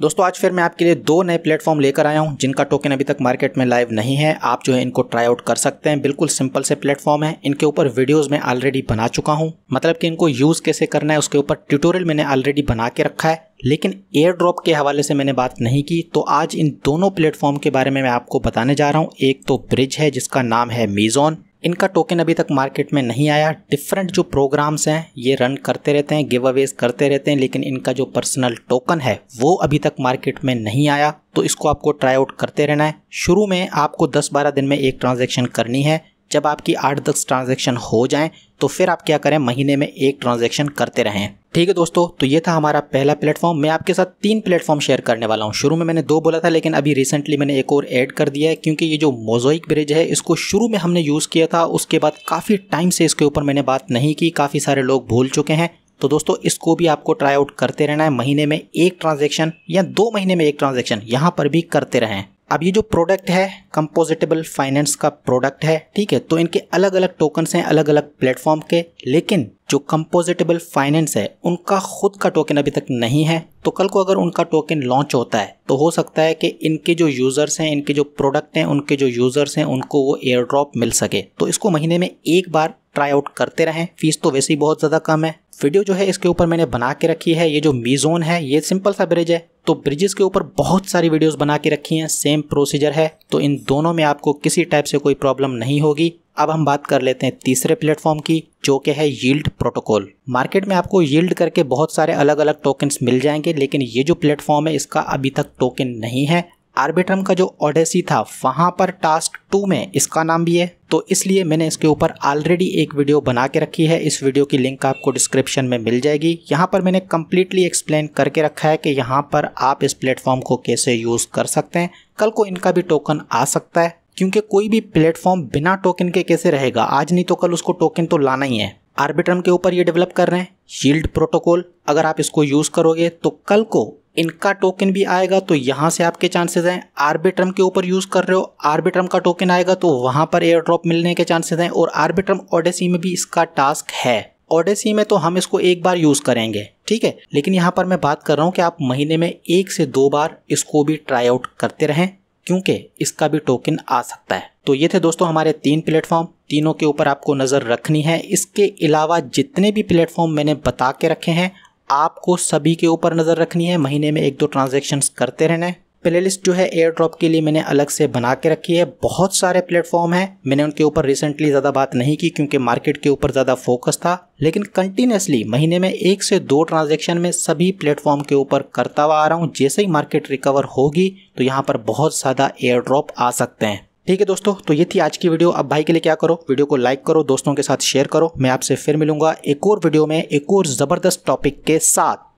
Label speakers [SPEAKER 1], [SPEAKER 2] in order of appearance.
[SPEAKER 1] दोस्तों आज फिर मैं आपके लिए दो नए प्लेटफॉर्म लेकर आया हूं जिनका टोकन अभी तक मार्केट में लाइव नहीं है आप जो है इनको ट्राई आउट कर सकते हैं बिल्कुल सिंपल से प्लेटफॉर्म है इनके ऊपर वीडियोस मैं ऑलरेडी बना चुका हूं मतलब कि इनको यूज़ कैसे करना है उसके ऊपर ट्यूटोरियल मैंने ऑलरेडी बना के रखा है लेकिन एयर ड्रॉप के हवाले से मैंने बात नहीं की तो आज इन दोनों प्लेटफॉर्म के बारे में मैं आपको बताने जा रहा हूँ एक तो ब्रिज है जिसका नाम है मीज़ोन इनका टोकन अभी तक मार्केट में नहीं आया डिफरेंट जो प्रोग्राम्स हैं ये रन करते रहते हैं गिव अवेज करते रहते हैं लेकिन इनका जो पर्सनल टोकन है वो अभी तक मार्केट में नहीं आया तो इसको आपको ट्राई आउट करते रहना है शुरू में आपको 10-12 दिन में एक ट्रांजेक्शन करनी है जब आपकी आठ दस ट्रांजेक्शन हो जाएं तो फिर आप क्या करें महीने में एक ट्रांजेक्शन करते रहें ठीक है दोस्तों तो ये था हमारा पहला प्लेटफॉर्म मैं आपके साथ तीन प्लेटफॉर्म शेयर करने वाला हूँ शुरू में मैंने दो बोला था लेकिन अभी रिसेंटली मैंने एक और ऐड कर दिया है क्योंकि ये जो मोजोइक ब्रिज है इसको शुरू में हमने यूज़ किया था उसके बाद काफ़ी टाइम से इसके ऊपर मैंने बात नहीं की काफ़ी सारे लोग भूल चुके हैं तो दोस्तों इसको भी आपको ट्राई आउट करते रहना है महीने में एक ट्रांजेक्शन या दो महीने में एक ट्रांजेक्शन यहाँ पर भी करते रहें अब ये जो प्रोडक्ट है कंपोजिटेबल फाइनेंस का प्रोडक्ट है ठीक है तो इनके अलग अलग टोकन्स हैं अलग अलग प्लेटफॉर्म के लेकिन जो कंपोजिटेबल फाइनेंस है उनका खुद का टोकन अभी तक नहीं है तो कल को अगर उनका टोकन लॉन्च होता है तो हो सकता है कि इनके जो यूज़र्स हैं इनके जो प्रोडक्ट हैं उनके जो यूज़र्स हैं उनको वो एयर ड्रॉप मिल सके तो इसको महीने में एक बार ट्राई आउट करते रहें फीस तो वैसे ही बहुत ज़्यादा कम है वीडियो जो है इसके ऊपर मैंने बना के रखी है ये जो मीजोन है ये सिंपल सा ब्रिज है तो ब्रिजेस के ऊपर बहुत सारी वीडियोस बना के रखी हैं सेम प्रोसीजर है तो इन दोनों में आपको किसी टाइप से कोई प्रॉब्लम नहीं होगी अब हम बात कर लेते हैं तीसरे प्लेटफॉर्म की जो कि है यील्ड प्रोटोकॉल मार्केट में आपको यील्ड करके बहुत सारे अलग अलग टोकन्स मिल जाएंगे लेकिन ये जो प्लेटफॉर्म है इसका अभी तक टोकन नहीं है आर्बिट्रम का जो ओडेसी था वहाँ पर टास्क टू में इसका नाम भी है तो इसलिए मैंने इसके ऊपर ऑलरेडी एक वीडियो बना के रखी है इस वीडियो की लिंक आपको डिस्क्रिप्शन में मिल जाएगी यहाँ पर मैंने कम्प्लीटली एक्सप्लेन करके रखा है कि यहाँ पर आप इस प्लेटफॉर्म को कैसे यूज़ कर सकते हैं कल को इनका भी टोकन आ सकता है क्योंकि कोई भी प्लेटफॉर्म बिना टोकन के कैसे रहेगा आज नहीं तो कल उसको टोकन तो लाना ही है आर्बिट्रम के ऊपर ये डेवलप कर रहे हैं शील्ड प्रोटोकॉल अगर आप इसको यूज़ करोगे तो कल को इनका टोकन भी आएगा तो यहाँ से आपके चांसेस हैं आर्बिट्रम के ऊपर यूज़ कर रहे हो आर्बिट्रम का टोकन आएगा तो वहाँ पर एयर ड्रॉप मिलने के चांसेस हैं और आर्बिट्रम ओडेसी में भी इसका टास्क है ओडेसी में तो हम इसको एक बार यूज़ करेंगे ठीक है लेकिन यहाँ पर मैं बात कर रहा हूँ कि आप महीने में एक से दो बार इसको भी ट्राई आउट करते रहें क्योंकि इसका भी टोकन आ सकता है तो ये थे दोस्तों हमारे तीन प्लेटफॉर्म तीनों के ऊपर आपको नज़र रखनी है इसके अलावा जितने भी प्लेटफॉर्म मैंने बता के रखे हैं आपको सभी के ऊपर नज़र रखनी है महीने में एक दो ट्रांजेक्शन करते रहना है प्लेलिस्ट जो है एयर ड्रॉप के लिए मैंने अलग से बना के रखी है बहुत सारे प्लेटफॉर्म हैं मैंने उनके ऊपर रिसेंटली ज़्यादा बात नहीं की क्योंकि मार्केट के ऊपर ज़्यादा फोकस था लेकिन कंटिन्यूसली महीने में एक से दो ट्रांजेक्शन में सभी प्लेटफॉर्म के ऊपर करता हुआ आ रहा हूँ जैसे ही मार्केट रिकवर होगी तो यहाँ पर बहुत ज़्यादा एयर ड्रॉप आ सकते हैं ठीक है दोस्तों तो ये थी आज की वीडियो अब भाई के लिए क्या करो वीडियो को लाइक करो दोस्तों के साथ शेयर करो मैं आपसे फिर मिलूंगा एक और वीडियो में एक और ज़बरदस्त टॉपिक के साथ